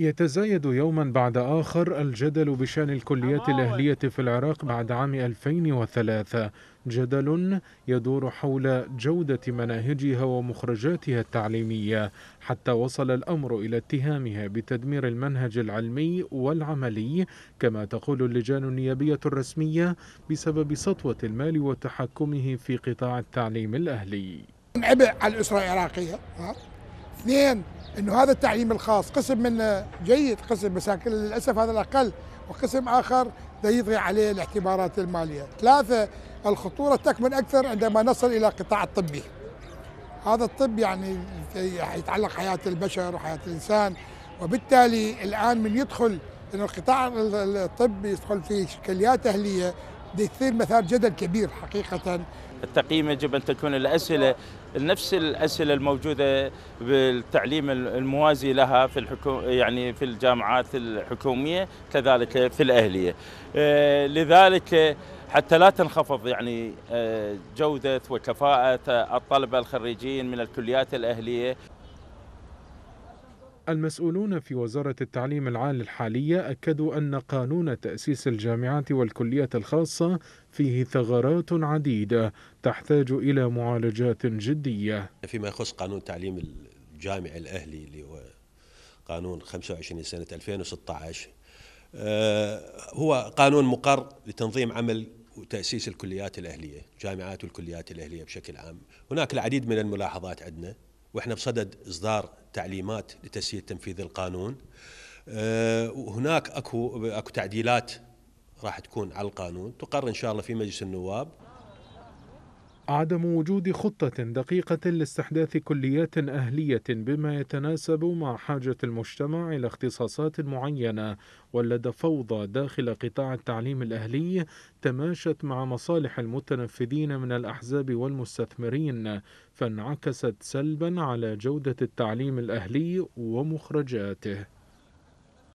يتزايد يوما بعد آخر الجدل بشأن الكليات الأهلية في العراق بعد عام 2003 جدل يدور حول جودة مناهجها ومخرجاتها التعليمية حتى وصل الأمر إلى اتهامها بتدمير المنهج العلمي والعملي كما تقول اللجان النيابية الرسمية بسبب سطوة المال وتحكمه في قطاع التعليم الأهلي عبء على الأسرة العراقية اثنين انه هذا التعليم الخاص قسم منه جيد قسم مساكن للاسف هذا الاقل وقسم اخر يضغي عليه الاعتبارات الماليه. ثلاثه الخطوره تكمن اكثر عندما نصل الى القطاع الطبي. هذا الطب يعني يتعلق حياه البشر وحياه الانسان وبالتالي الان من يدخل انه القطاع الطبي يدخل في اشكاليات اهليه بيثير مثار جدل كبير حقيقة التقييم يجب أن تكون الأسئلة نفس الأسئلة الموجودة بالتعليم الموازي لها في الحكومة يعني في الجامعات الحكومية كذلك في الأهلية آه، لذلك حتى لا تنخفض يعني آه، جودة وكفاءة الطلبة الخريجين من الكليات الأهلية المسؤولون في وزارة التعليم العالي الحالية أكدوا أن قانون تأسيس الجامعات والكلية الخاصة فيه ثغرات عديدة تحتاج إلى معالجات جدية فيما يخص قانون التعليم الجامعي الأهلي اللي هو قانون 25 سنة 2016 آه، هو قانون مقر لتنظيم عمل وتأسيس الكليات الأهلية جامعات والكليات الأهلية بشكل عام هناك العديد من الملاحظات عندنا وإحنا بصدد إصدار تعليمات لتسهيل تنفيذ القانون آه، وهناك اكو اكو تعديلات راح تكون على القانون تقر ان شاء الله في مجلس النواب عدم وجود خطة دقيقة لاستحداث كليات أهلية بما يتناسب مع حاجة المجتمع إلى اختصاصات معينة ولد فوضى داخل قطاع التعليم الأهلي تماشت مع مصالح المتنفذين من الأحزاب والمستثمرين فانعكست سلبا على جودة التعليم الأهلي ومخرجاته